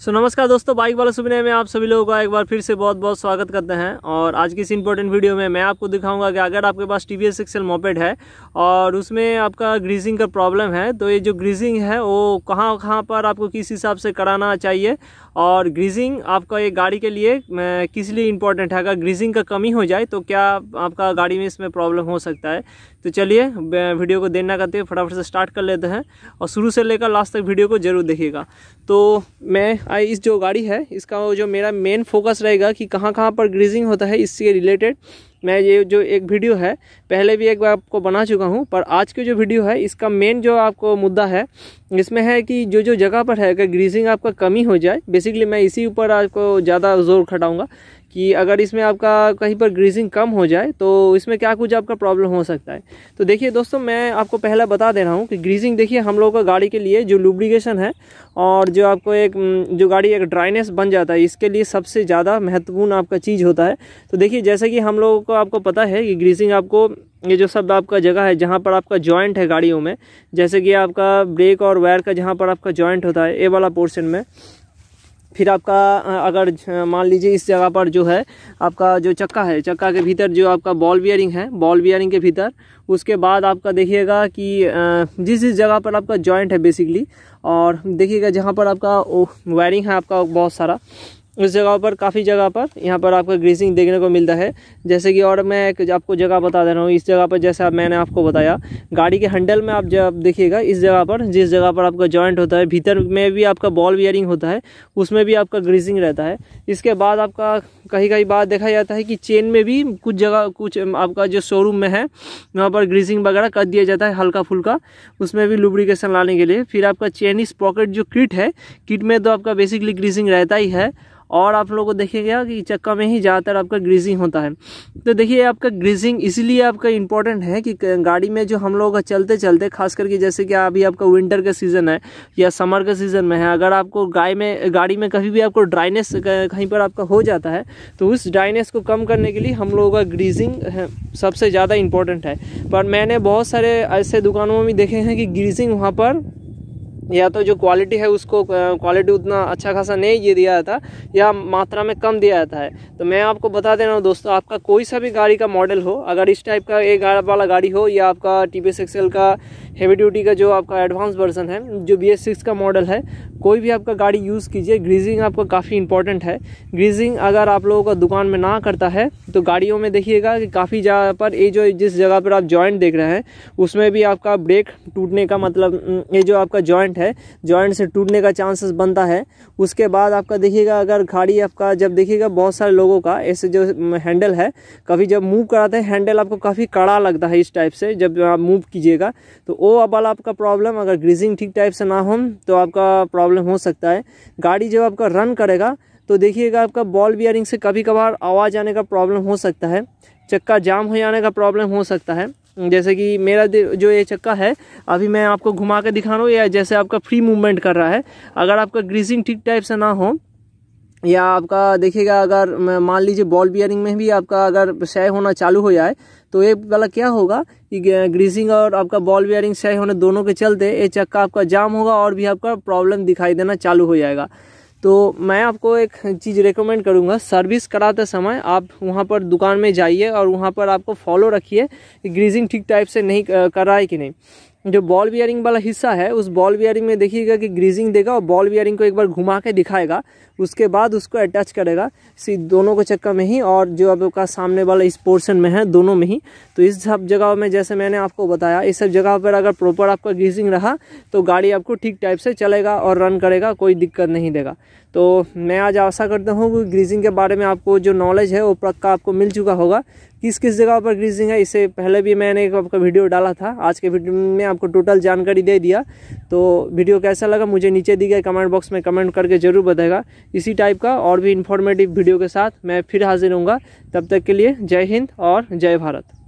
सो so, नमस्कार दोस्तों bike वाला सुबह में आप सभी लोगों का एक बार फिर से बहुत बहुत स्वागत करते हैं और आज की इस इंपॉर्टेंट वीडियो में मैं आपको दिखाऊंगा कि अगर आपके पास T V S XL moped है और उसमें आपका ग्रीसिंग का प्रॉब्लम है तो ये जो ग्रीसिंग है वो कहाँ कहाँ पर आपको किस हिसाब से कराना चाहिए और ग्रीजिंग आपका ये गाड़ी के लिए किस लिए इंपॉर्टेंट है अगर ग्रीजिंग का कमी हो जाए तो क्या आपका गाड़ी में इसमें प्रॉब्लम हो सकता है तो चलिए वीडियो को देना करते हैं फटाफट से स्टार्ट कर लेते हैं और शुरू से लेकर लास्ट तक वीडियो को जरूर देखिएगा तो मैं इस जो गाड़ी है इसका जो मेरा मेन फोकस रहेगा कि कहाँ कहाँ पर ग्रीजिंग होता है इससे रिलेटेड मैं ये जो एक वीडियो है पहले भी एक बार आपको बना चुका हूँ पर आज की जो वीडियो है इसका मेन जो आपको मुद्दा है इसमें है कि जो जो जगह पर है अगर ग्रीजिंग आपका कमी हो जाए बेसिकली मैं इसी ऊपर आपको ज़्यादा जोर खटाऊँगा कि अगर इसमें आपका कहीं पर ग्रीजिंग कम हो जाए तो इसमें क्या कुछ आपका प्रॉब्लम हो सकता है तो देखिए दोस्तों मैं आपको पहला बता दे रहा हूँ कि ग्रीजिंग देखिए हम लोगों का गाड़ी के लिए जो लुब्रिकेशन है और जो आपको एक जो गाड़ी एक ड्राइनेस बन जाता है इसके लिए सबसे ज़्यादा महत्वपूर्ण आपका चीज़ होता है तो देखिए जैसे कि हम लोगों को आपको पता है कि ग्रीजिंग आपको ये जो सब आपका जगह है जहाँ पर आपका जॉइंट है गाड़ियों में जैसे कि आपका ब्रेक और वायर का जहाँ पर आपका जॉइंट होता है ए वाला पोर्शन में फिर आपका अगर मान लीजिए इस जगह पर जो है आपका जो चक्का है चक्का के भीतर जो आपका बॉल बियरिंग है बॉल बियरिंग के भीतर उसके बाद आपका देखिएगा कि जिस जिस जगह पर आपका जॉइंट है बेसिकली और देखिएगा जहाँ पर आपका वायरिंग है आपका बहुत सारा उस जगह पर काफ़ी जगह पर यहाँ पर आपका ग्रीसिंग देखने को मिलता है जैसे कि और मैं एक आपको जगह बता दे रहा हूँ इस जगह पर जैसा मैंने आपको बताया गाड़ी के हैंडल में आप जब देखिएगा इस जगह पर जिस जगह पर आपका जॉइंट होता है भीतर में भी आपका बॉल वियरिंग होता है उसमें भी आपका ग्रीसिंग रहता है इसके बाद आपका कहीं कहीं बार देखा जाता है कि चेन में भी कुछ जगह कुछ आपका जो शोरूम में है वहाँ पर ग्रीसिंग वगैरह कर दिया जाता है हल्का फुल्का उसमें भी लुब्रिकेशन लाने के लिए फिर आपका चेनिस पॉकेट जो किट है किट में तो आपका बेसिकली ग्रीसिंग रहता ही है और आप लोगों को देखिएगा कि चक्का में ही ज़्यादातर आपका ग्रीजिंग होता है तो देखिए आपका ग्रीजिंग इसलिए आपका इंपॉर्टेंट है कि गाड़ी में जो हम लोग चलते चलते खास करके जैसे कि अभी आपका विंटर का सीज़न है या समर का सीज़न में है अगर आपको गाय में गाड़ी में कभी भी आपको ड्राइनेस कहीं पर आपका हो जाता है तो उस ड्राइनेस को कम करने के लिए हम लोगों का ग्रीजिंग सबसे ज़्यादा इंपॉर्टेंट है पर मैंने बहुत सारे ऐसे दुकानों में भी देखे हैं कि ग्रीजिंग वहाँ पर या तो जो क्वालिटी है उसको क्वालिटी उतना अच्छा खासा नहीं ये दिया जाता या मात्रा में कम दिया जाता है तो मैं आपको बता दे रहा हूँ दोस्तों आपका कोई सा भी गाड़ी का मॉडल हो अगर इस टाइप का एक वाला गाड़ी हो या आपका टी वी का हैवी ड्यूटी का जो आपका एडवांस वर्जन है जो बी एस सिक्स का मॉडल है कोई भी आपका गाड़ी यूज़ कीजिए ग्रीजिंग आपका काफ़ी इंपॉर्टेंट है ग्रीजिंग अगर आप लोगों का दुकान में ना करता है तो गाड़ियों में देखिएगा कि काफ़ी जगह पर ये जो जिस जगह पर आप जॉइंट देख रहे हैं उसमें भी आपका ब्रेक टूटने का मतलब ये जो आपका जॉइंट है जॉइंट से टूटने का चांसेस बनता है उसके बाद आपका देखिएगा अगर गाड़ी आपका जब देखिएगा बहुत सारे लोगों का ऐसे जो हैंडल है कभी जब मूव कराते हैं हैंडल आपको काफ़ी कड़ा लगता है इस टाइप से जब आप मूव कीजिएगा तो वो वाला आपका प्रॉब्लम अगर ग्रीजिंग ठीक टाइप से ना हो तो आपका प्रॉब्लम हो सकता है गाड़ी जब आपका रन करेगा तो देखिएगा आपका बॉल बियरिंग से कभी कभार आवाज़ आने का प्रॉब्लम हो सकता है चक्का जाम हो जाने का प्रॉब्लम हो सकता है जैसे कि मेरा जो ये चक्का है अभी मैं आपको घुमा के दिखा रहा हूँ या जैसे आपका फ्री मूवमेंट कर रहा है अगर आपका ग्रीसिंग ठीक टाइप से ना हो या आपका देखिएगा अगर मान लीजिए बॉल बियरिंग में भी आपका अगर सह होना चालू हो जाए तो ये वाला क्या होगा कि ग्रीसिंग और आपका बॉल बियरिंग सह होने दोनों के चलते ये चक्का आपका जाम होगा और भी आपका प्रॉब्लम दिखाई देना चालू हो जाएगा तो मैं आपको एक चीज़ रेकमेंड करूँगा सर्विस कराते समय आप वहाँ पर दुकान में जाइए और वहाँ पर आपको फॉलो रखिए ग्रीजिंग ठीक टाइप से नहीं कर रहा है कि नहीं जो बॉल बियरिंग वाला हिस्सा है उस बॉल बियरिंग में देखिएगा कि ग्रीजिंग देगा और बॉल बियरिंग को एक बार घुमा के दिखाएगा उसके बाद उसको अटैच करेगा इसी दोनों के चक्कर में ही और जो आपका सामने वाला इस पोर्शन में है दोनों में ही तो इस सब जगह में जैसे मैंने आपको बताया इस सब जगह पर अगर प्रॉपर आपका ग्रीजिंग रहा तो गाड़ी आपको ठीक टाइप से चलेगा और रन करेगा कोई दिक्कत नहीं देगा तो मैं आज आशा करता हूँ कि ग्रीजिंग के बारे में आपको जो नॉलेज है वो पक्का आपको मिल चुका होगा किस किस जगह पर ग्रीजिंग है इससे पहले भी मैंने एक आपका वीडियो डाला था आज के वीडियो में आपको टोटल जानकारी दे दिया तो वीडियो कैसा लगा मुझे नीचे दी गए कमेंट बॉक्स में कमेंट करके ज़रूर बताएगा इसी टाइप का और भी इन्फॉर्मेटिव वीडियो के साथ मैं फिर हाजिर हूँगा तब तक के लिए जय हिंद और जय भारत